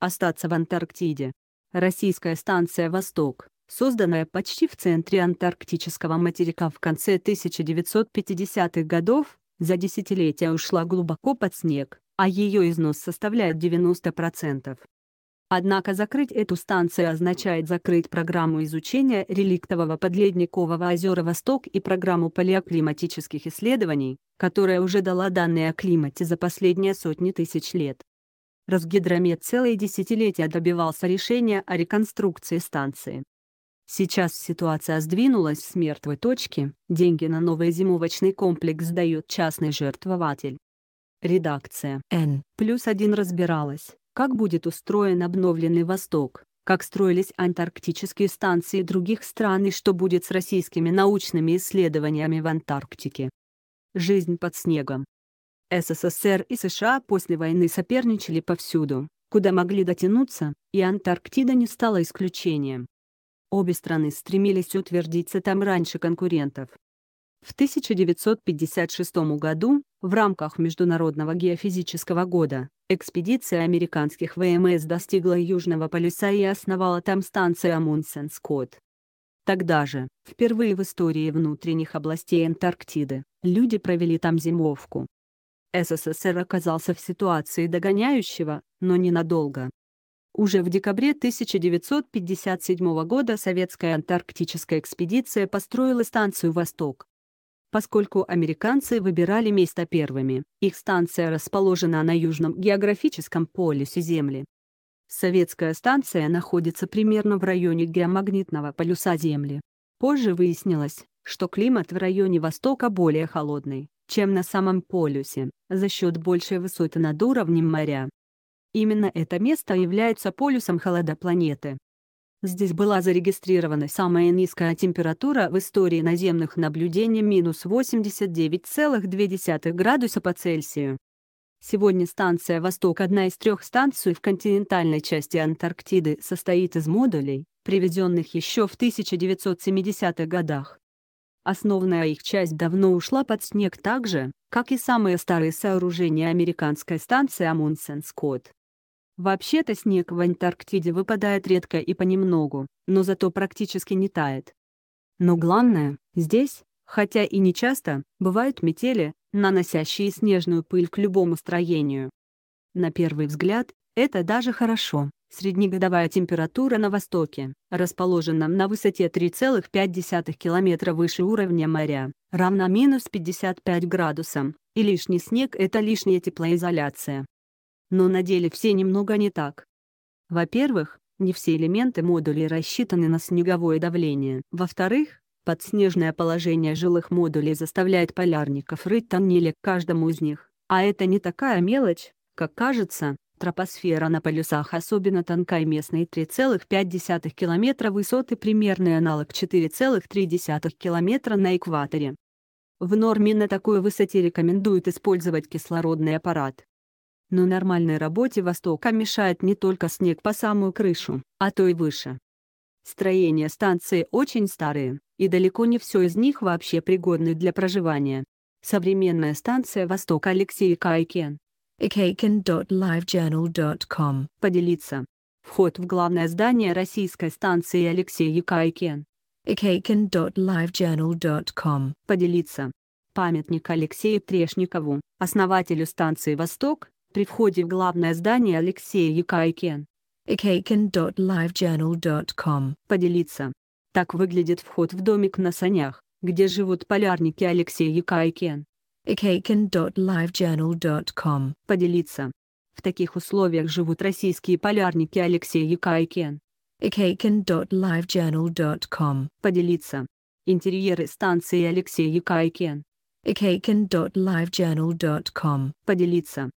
остаться в Антарктиде. Российская станция «Восток», созданная почти в центре антарктического материка в конце 1950-х годов, за десятилетия ушла глубоко под снег, а ее износ составляет 90%. Однако закрыть эту станцию означает закрыть программу изучения реликтового подледникового озера «Восток» и программу палеоклиматических исследований, которая уже дала данные о климате за последние сотни тысяч лет. Разгидромет целые десятилетия добивался решения о реконструкции станции. Сейчас ситуация сдвинулась с мертвой точки, деньги на новый зимовочный комплекс дает частный жертвователь. Редакция N плюс один разбиралась, как будет устроен обновленный Восток, как строились антарктические станции других стран и что будет с российскими научными исследованиями в Антарктике. Жизнь под снегом. СССР и США после войны соперничали повсюду, куда могли дотянуться, и Антарктида не стала исключением. Обе страны стремились утвердиться там раньше конкурентов. В 1956 году, в рамках Международного геофизического года, экспедиция американских ВМС достигла Южного полюса и основала там станцию Амундсен-Скотт. Тогда же, впервые в истории внутренних областей Антарктиды, люди провели там зимовку. СССР оказался в ситуации догоняющего, но ненадолго. Уже в декабре 1957 года советская антарктическая экспедиция построила станцию «Восток». Поскольку американцы выбирали место первыми, их станция расположена на южном географическом полюсе Земли. Советская станция находится примерно в районе геомагнитного полюса Земли. Позже выяснилось, что климат в районе Востока более холодный, чем на самом полюсе, за счет большей высоты над уровнем моря. Именно это место является полюсом холода планеты. Здесь была зарегистрирована самая низкая температура в истории наземных наблюдений минус 89,2 градуса по Цельсию. Сегодня станция «Восток» — одна из трех станций в континентальной части Антарктиды состоит из модулей, приведенных еще в 1970-х годах. Основная их часть давно ушла под снег так же, как и самые старые сооружения американской станции Амундсен Скотт. Вообще-то снег в Антарктиде выпадает редко и понемногу, но зато практически не тает. Но главное, здесь, хотя и не часто, бывают метели, наносящие снежную пыль к любому строению. На первый взгляд, это даже хорошо. Среднегодовая температура на востоке, расположенном на высоте 3,5 километра выше уровня моря, равна минус 55 градусам, и лишний снег – это лишняя теплоизоляция. Но на деле все немного не так. Во-первых, не все элементы модулей рассчитаны на снеговое давление. Во-вторых, подснежное положение жилых модулей заставляет полярников рыть тоннели к каждому из них, а это не такая мелочь, как кажется, Тропосфера на полюсах особенно тонкая местные 3,5 км высоты примерный аналог 4,3 км на экваторе. В норме на такой высоте рекомендуют использовать кислородный аппарат. Но нормальной работе Востока мешает не только снег по самую крышу, а то и выше. Строения станции очень старые, и далеко не все из них вообще пригодны для проживания. Современная станция «Восток» Алексей Кайкен ikaiken.livejournal.com. Поделиться. Вход в главное здание российской станции Алексей Якайкен. ikaiken.livejournal.com. Поделиться. Памятник Алексею Трешникову, основателю станции «Восток», при входе в главное здание Алексея Якайкен. ikaiken.livejournal.com. Поделиться. Так выглядит вход в домик на санях, где живут полярники Алексей Якайкен kaiken.livejournal.com. Поделиться. В таких условиях живут российские полярники Алексей Якайкин. kaiken.livejournal.com. Поделиться. Интерьеры станции Алексей Якайкин. kaiken.livejournal.com. Поделиться.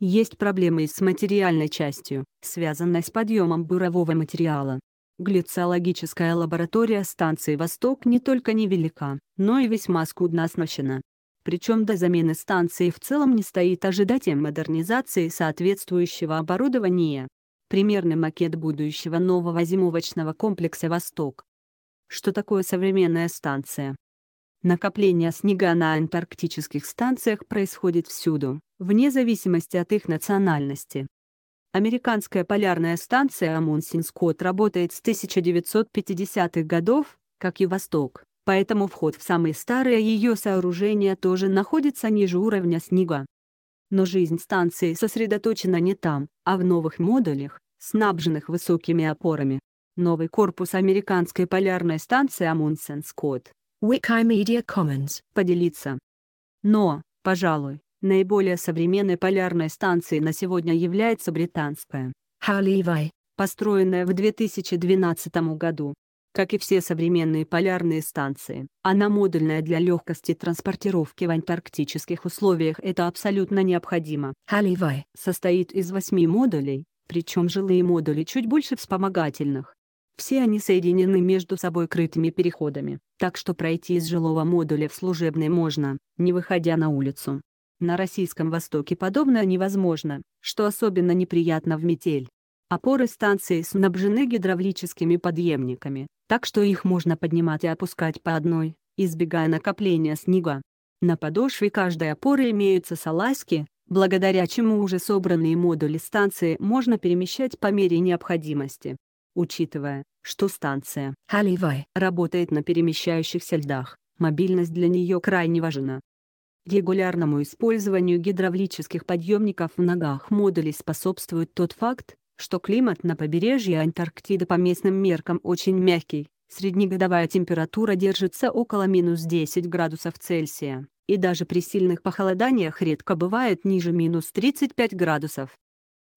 Есть проблемы с материальной частью, связанной с подъемом бурового материала. Глицеологическая лаборатория станции «Восток» не только невелика, но и весьма скудно оснащена причем до замены станции в целом не стоит ожидать модернизации соответствующего оборудования. Примерный макет будущего нового зимовочного комплекса «Восток». Что такое современная станция? Накопление снега на антарктических станциях происходит всюду, вне зависимости от их национальности. Американская полярная станция Амундсен-Скотт работает с 1950-х годов, как и Восток поэтому вход в самые старые ее сооружения тоже находится ниже уровня снега. Но жизнь станции сосредоточена не там, а в новых модулях, снабженных высокими опорами. Новый корпус американской полярной станции Амундсен Скотт Wikimedia Commons поделиться. Но, пожалуй, наиболее современной полярной станцией на сегодня является британская Халивай, построенная в 2012 году как и все современные полярные станции. Она модульная для легкости транспортировки в антарктических условиях это абсолютно необходимо. Халивай состоит из восьми модулей, причем жилые модули чуть больше вспомогательных. Все они соединены между собой крытыми переходами, так что пройти из жилого модуля в служебный можно, не выходя на улицу. На Российском Востоке подобное невозможно, что особенно неприятно в метель. Опоры станции снабжены гидравлическими подъемниками, так что их можно поднимать и опускать по одной, избегая накопления снега. На подошве каждой опоры имеются салазки, благодаря чему уже собранные модули станции можно перемещать по мере необходимости. Учитывая, что станция Халивай работает на перемещающихся льдах, мобильность для нее крайне важна. Регулярному использованию гидравлических подъемников в ногах модулей способствует тот факт, что климат на побережье Антарктиды по местным меркам очень мягкий, среднегодовая температура держится около минус 10 градусов Цельсия, и даже при сильных похолоданиях редко бывает ниже минус 35 градусов.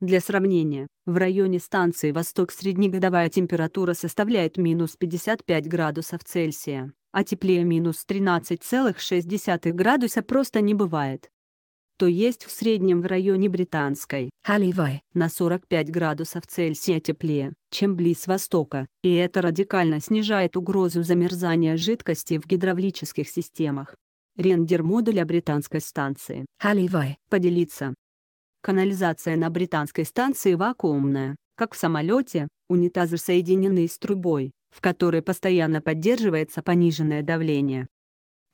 Для сравнения, в районе станции «Восток» среднегодовая температура составляет минус 55 градусов Цельсия, а теплее минус 13,6 градуса просто не бывает что есть в среднем в районе Британской, Халивай, на 45 градусов Цельсия теплее, чем близ востока, и это радикально снижает угрозу замерзания жидкости в гидравлических системах. Рендер модуля британской станции. Халивай. Поделиться. Канализация на британской станции вакуумная, как в самолете, унитазы соединены с трубой, в которой постоянно поддерживается пониженное давление.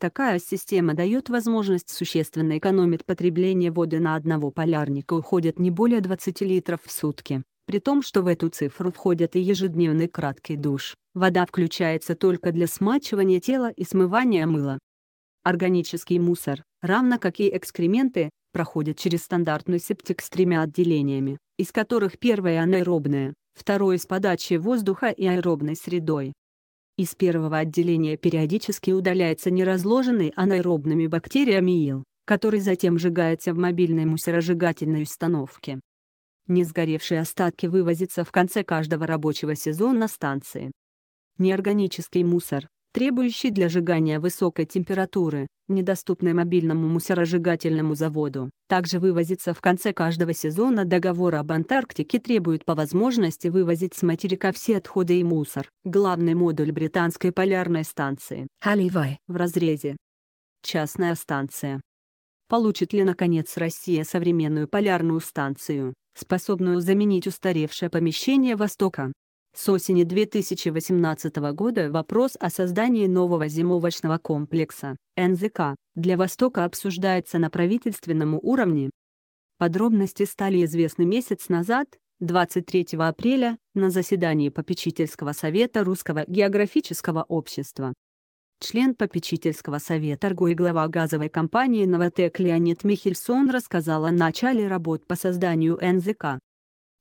Такая система дает возможность существенно экономить потребление воды на одного полярника уходит не более 20 литров в сутки, при том, что в эту цифру входит и ежедневный краткий душ. Вода включается только для смачивания тела и смывания мыла. Органический мусор, равно как и экскременты, проходит через стандартную септик с тремя отделениями, из которых первое анаэробное, второе с подачей воздуха и аэробной средой, из первого отделения периодически удаляется неразложенный анаэробными бактериями ил, который затем сжигается в мобильной мусорожигательной установке. Несгоревшие остатки вывозятся в конце каждого рабочего сезона станции. Неорганический мусор, требующий для сжигания высокой температуры, недоступной мобильному мусоросжигательному заводу, также вывозится в конце каждого сезона договора об Антарктике требует по возможности вывозить с материка все отходы и мусор. Главный модуль британской полярной станции Халивай в разрезе. Частная станция. Получит ли наконец Россия современную полярную станцию, способную заменить устаревшее помещение Востока? С осени 2018 года вопрос о создании нового зимовочного комплекса НЗК для Востока обсуждается на правительственном уровне. Подробности стали известны месяц назад, 23 апреля, на заседании попечительского совета Русского географического общества. Член попечительского совета РГО и глава газовой компании «Новотек» Леонид Михельсон рассказал о начале работ по созданию НЗК.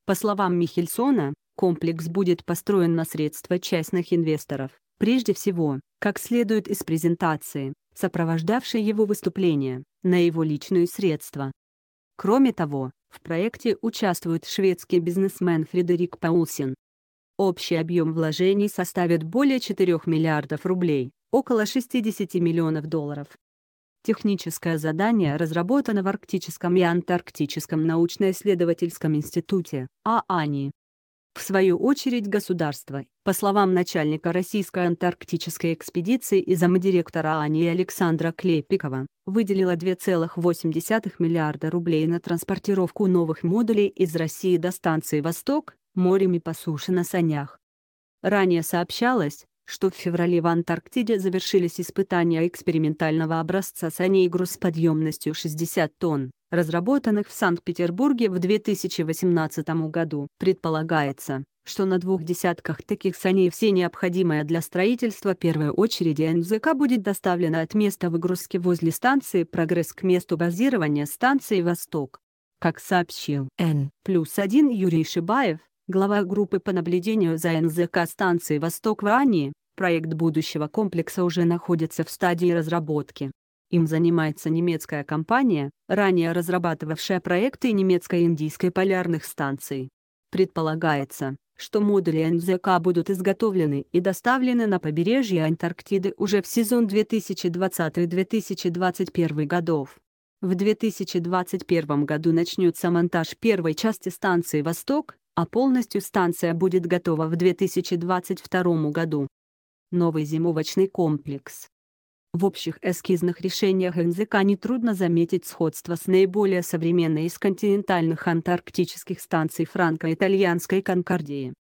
По словам Михельсона, комплекс будет построен на средства частных инвесторов, прежде всего, как следует из презентации, сопровождавшей его выступление, на его личные средства. Кроме того, в проекте участвует шведский бизнесмен Фредерик Паулсен. Общий объем вложений составит более 4 миллиардов рублей, около 60 миллионов долларов. Техническое задание разработано в Арктическом и Антарктическом научно-исследовательском институте ААНИ в свою очередь государство, по словам начальника Российской антарктической экспедиции и замдиректора АНИ Александра Клепикова, выделило 2,8 миллиарда рублей на транспортировку новых модулей из России до станции «Восток», морем и по суше на санях. Ранее сообщалось, что в феврале в Антарктиде завершились испытания экспериментального образца саней с подъемностью 60 тонн, разработанных в Санкт-Петербурге в 2018 году. Предполагается, что на двух десятках таких саней все необходимое для строительства первой очереди НЗК будет доставлено от места выгрузки возле станции «Прогресс» к месту базирования станции «Восток». Как сообщил Н плюс один Юрий Шибаев, глава группы по наблюдению за НЗК станции «Восток» в Рании, проект будущего комплекса уже находится в стадии разработки. Им занимается немецкая компания, ранее разрабатывавшая проекты немецко-индийской полярных станций. Предполагается, что модули НЗК будут изготовлены и доставлены на побережье Антарктиды уже в сезон 2020-2021 годов. В 2021 году начнется монтаж первой части станции «Восток», а полностью станция будет готова в 2022 году. Новый зимовочный комплекс. В общих эскизных решениях НЗК нетрудно заметить сходство с наиболее современной из континентальных антарктических станций франко-итальянской Конкордии.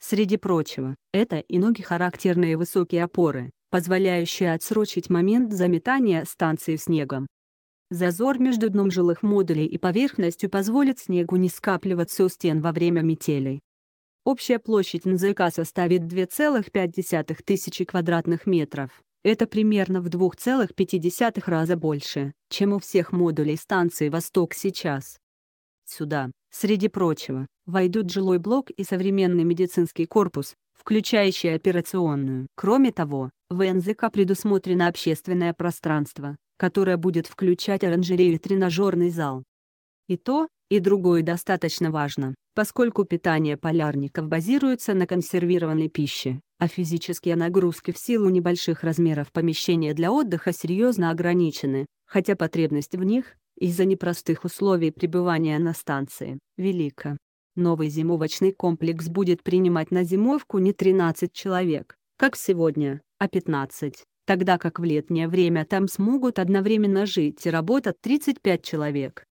Среди прочего, это и ноги характерные высокие опоры, позволяющие отсрочить момент заметания станции снегом, Зазор между дном жилых модулей и поверхностью позволит снегу не скапливаться у стен во время метелей. Общая площадь НЗК составит 2,5 тысячи квадратных метров. Это примерно в 2,5 раза больше, чем у всех модулей станции «Восток» сейчас. Сюда, среди прочего, войдут жилой блок и современный медицинский корпус, включающий операционную. Кроме того, в НЗК предусмотрено общественное пространство, которая будет включать оранжерею и тренажерный зал. И то, и другое достаточно важно, поскольку питание полярников базируется на консервированной пище, а физические нагрузки в силу небольших размеров помещения для отдыха серьезно ограничены, хотя потребность в них, из-за непростых условий пребывания на станции, велика. Новый зимовочный комплекс будет принимать на зимовку не 13 человек, как сегодня, а 15, тогда как в летнее время там смогут одновременно жить и работать 35 человек.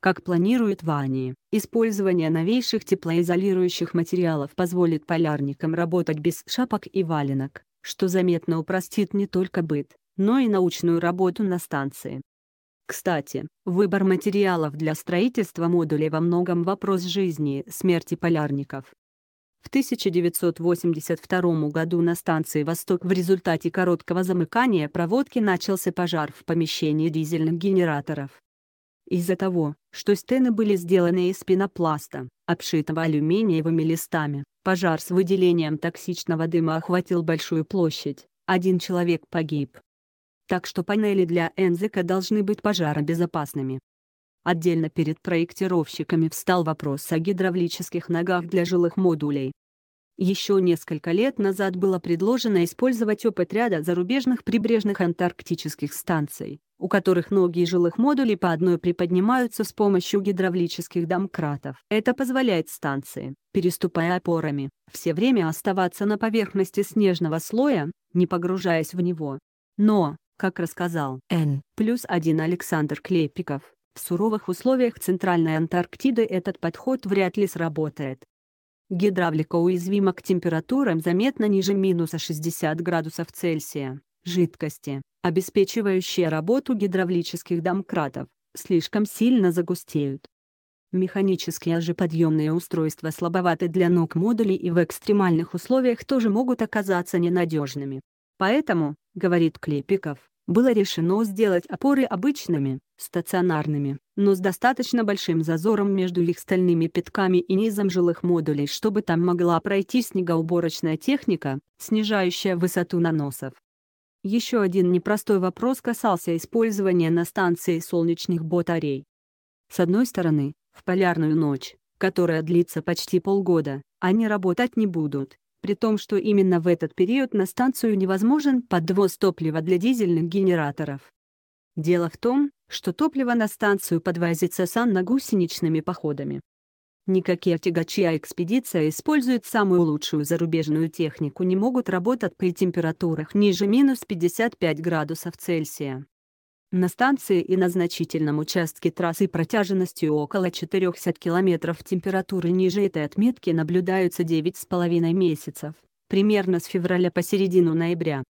Как планирует Вани, использование новейших теплоизолирующих материалов позволит полярникам работать без шапок и валенок, что заметно упростит не только быт, но и научную работу на станции. Кстати, выбор материалов для строительства модулей во многом вопрос жизни и смерти полярников. В 1982 году на станции «Восток» в результате короткого замыкания проводки начался пожар в помещении дизельных генераторов. Из-за того, что стены были сделаны из пенопласта, обшитого алюминиевыми листами, пожар с выделением токсичного дыма охватил большую площадь, один человек погиб. Так что панели для НЗК должны быть пожаробезопасными. Отдельно перед проектировщиками встал вопрос о гидравлических ногах для жилых модулей, еще несколько лет назад было предложено использовать опыт ряда зарубежных прибрежных антарктических станций, у которых ноги жилых модулей по одной приподнимаются с помощью гидравлических домкратов. Это позволяет станции, переступая опорами, все время оставаться на поверхности снежного слоя, не погружаясь в него. Но, как рассказал Н. плюс один Александр Клепиков, в суровых условиях Центральной Антарктиды этот подход вряд ли сработает. Гидравлика уязвима к температурам заметно ниже минуса 60 градусов Цельсия, жидкости, обеспечивающие работу гидравлических домкратов, слишком сильно загустеют. Механические же подъемные устройства слабоваты для ног модулей и в экстремальных условиях тоже могут оказаться ненадежными. Поэтому, говорит Клепиков, было решено сделать опоры обычными, стационарными, но с достаточно большим зазором между их стальными пятками и низом жилых модулей, чтобы там могла пройти снегоуборочная техника, снижающая высоту наносов. Еще один непростой вопрос касался использования на станции солнечных батарей. С одной стороны, в полярную ночь, которая длится почти полгода, они работать не будут, при том, что именно в этот период на станцию невозможен подвоз топлива для дизельных генераторов. Дело в том, что топливо на станцию подвозится санно-гусеничными походами. Никакие тягачи, а экспедиция использует самую лучшую зарубежную технику не могут работать при температурах ниже минус 55 градусов Цельсия. На станции и на значительном участке трассы протяженностью около 400 километров температуры ниже этой отметки наблюдаются 9,5 месяцев, примерно с февраля по середину ноября.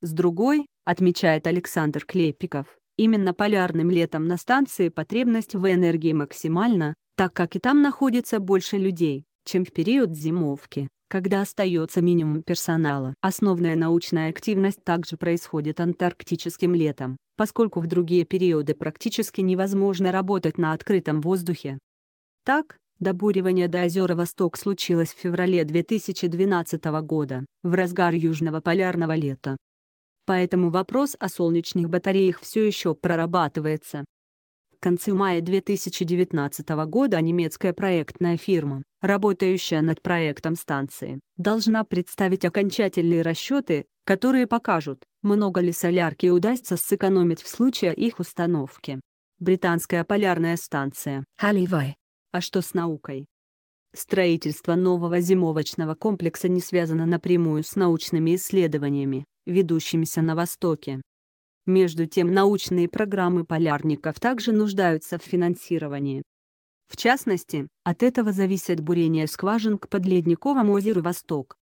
С другой, отмечает Александр Клепиков, именно полярным летом на станции потребность в энергии максимальна, так как и там находится больше людей, чем в период зимовки когда остается минимум персонала. Основная научная активность также происходит антарктическим летом, поскольку в другие периоды практически невозможно работать на открытом воздухе. Так, добуривание до озера Восток случилось в феврале 2012 года, в разгар южного полярного лета. Поэтому вопрос о солнечных батареях все еще прорабатывается концу мая 2019 года немецкая проектная фирма, работающая над проектом станции, должна представить окончательные расчеты, которые покажут, много ли солярки удастся сэкономить в случае их установки. Британская полярная станция. Халивай. А что с наукой? Строительство нового зимовочного комплекса не связано напрямую с научными исследованиями, ведущимися на Востоке. Между тем научные программы полярников также нуждаются в финансировании. В частности, от этого зависит бурение скважин к подледниковому озеру «Восток».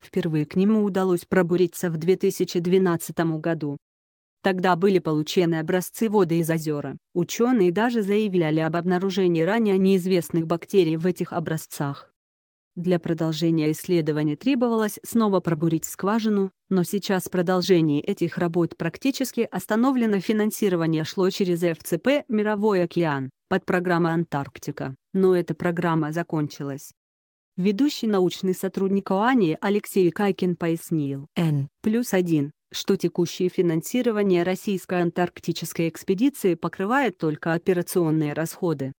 Впервые к нему удалось пробуриться в 2012 году. Тогда были получены образцы воды из озера. Ученые даже заявляли об обнаружении ранее неизвестных бактерий в этих образцах. Для продолжения исследования требовалось снова пробурить скважину, но сейчас продолжение этих работ практически остановлено. Финансирование шло через ФЦП «Мировой океан» под программой «Антарктика», но эта программа закончилась. Ведущий научный сотрудник ОАНИ Алексей Кайкин пояснил N плюс 1, что текущее финансирование российской антарктической экспедиции покрывает только операционные расходы.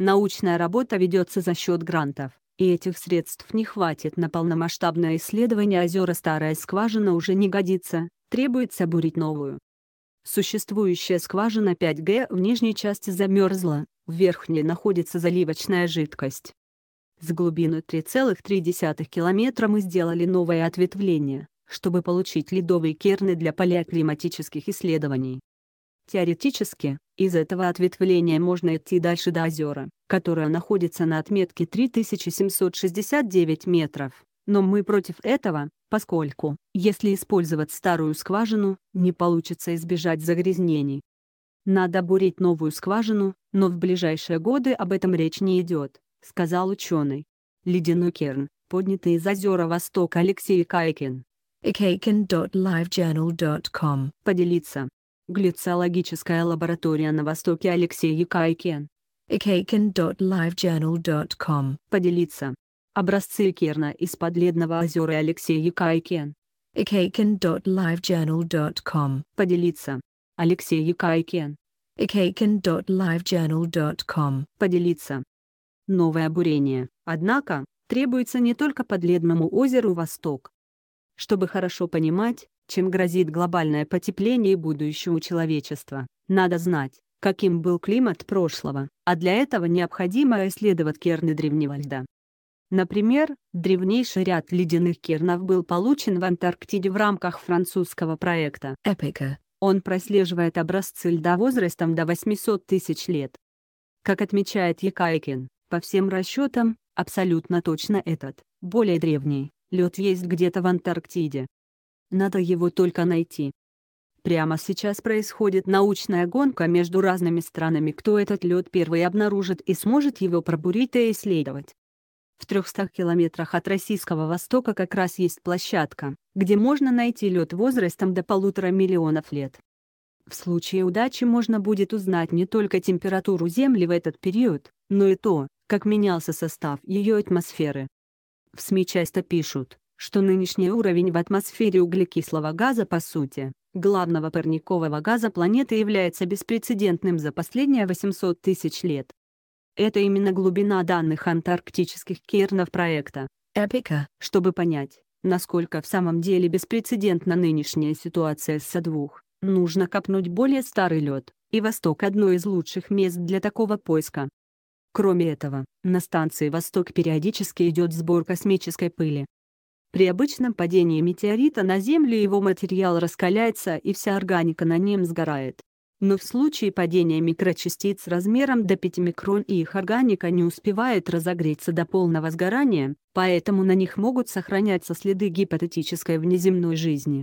Научная работа ведется за счет грантов и этих средств не хватит на полномасштабное исследование озера старая скважина уже не годится, требуется бурить новую. Существующая скважина 5Г в нижней части замерзла, в верхней находится заливочная жидкость. С глубины 3,3 километра мы сделали новое ответвление, чтобы получить ледовые керны для поля климатических исследований. Теоретически, из этого ответвления можно идти дальше до озера, которое находится на отметке 3769 метров. Но мы против этого, поскольку, если использовать старую скважину, не получится избежать загрязнений. Надо бурить новую скважину, но в ближайшие годы об этом речь не идет, сказал ученый. Ледяной керн, поднятый из озера Востока Алексей Кайкин. Kaykin.livejournal.com поделиться. Глицологическая лаборатория на Востоке Алексей Якайкен. ikaiken.livejournal.com Поделиться. Образцы керна из подледного озера Алексей Якайкен. ikaiken.livejournal.com Поделиться. Алексей Якайкен. ikaiken.livejournal.com Поделиться. Новое бурение. Однако, требуется не только подледному озеру Восток. Чтобы хорошо понимать, чем грозит глобальное потепление будущему человечества, надо знать, каким был климат прошлого, а для этого необходимо исследовать керны древнего льда. Например, древнейший ряд ледяных кернов был получен в Антарктиде в рамках французского проекта «Эпика». Он прослеживает образцы льда возрастом до 800 тысяч лет. Как отмечает Якайкин, по всем расчетам, абсолютно точно этот, более древний, лед есть где-то в Антарктиде. Надо его только найти. Прямо сейчас происходит научная гонка между разными странами, кто этот лед первый обнаружит и сможет его пробурить и исследовать. В 300 километрах от российского востока как раз есть площадка, где можно найти лед возрастом до полутора миллионов лет. В случае удачи можно будет узнать не только температуру Земли в этот период, но и то, как менялся состав ее атмосферы. В СМИ часто пишут, что нынешний уровень в атмосфере углекислого газа по сути, главного парникового газа планеты является беспрецедентным за последние 800 тысяч лет. Это именно глубина данных антарктических кернов проекта «Эпика», чтобы понять, насколько в самом деле беспрецедентна нынешняя ситуация с Со-2, нужно копнуть более старый лед, и Восток – одно из лучших мест для такого поиска. Кроме этого, на станции «Восток» периодически идет сбор космической пыли, при обычном падении метеорита на Землю его материал раскаляется и вся органика на нем сгорает. Но в случае падения микрочастиц размером до 5 микрон и их органика не успевает разогреться до полного сгорания, поэтому на них могут сохраняться следы гипотетической внеземной жизни.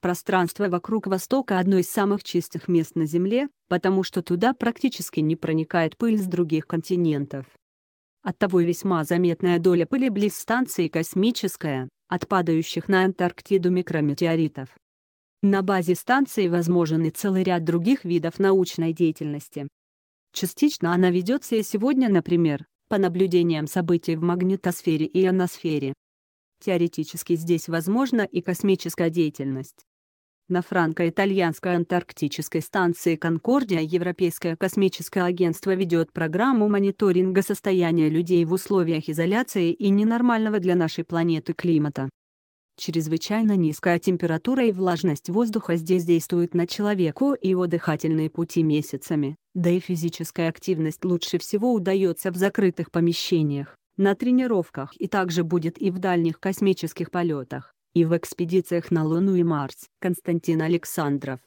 Пространство вокруг Востока одно из самых чистых мест на Земле, потому что туда практически не проникает пыль с других континентов. Оттого весьма заметная доля пыли близ станции космическая, от падающих на Антарктиду микрометеоритов. На базе станции возможен и целый ряд других видов научной деятельности. Частично она ведется и сегодня, например, по наблюдениям событий в магнитосфере и ионосфере. Теоретически здесь возможна и космическая деятельность на франко-итальянской антарктической станции «Конкордия» Европейское космическое агентство ведет программу мониторинга состояния людей в условиях изоляции и ненормального для нашей планеты климата. Чрезвычайно низкая температура и влажность воздуха здесь действуют на человеку и его дыхательные пути месяцами, да и физическая активность лучше всего удается в закрытых помещениях, на тренировках и также будет и в дальних космических полетах и в экспедициях на Луну и Марс. Константин Александров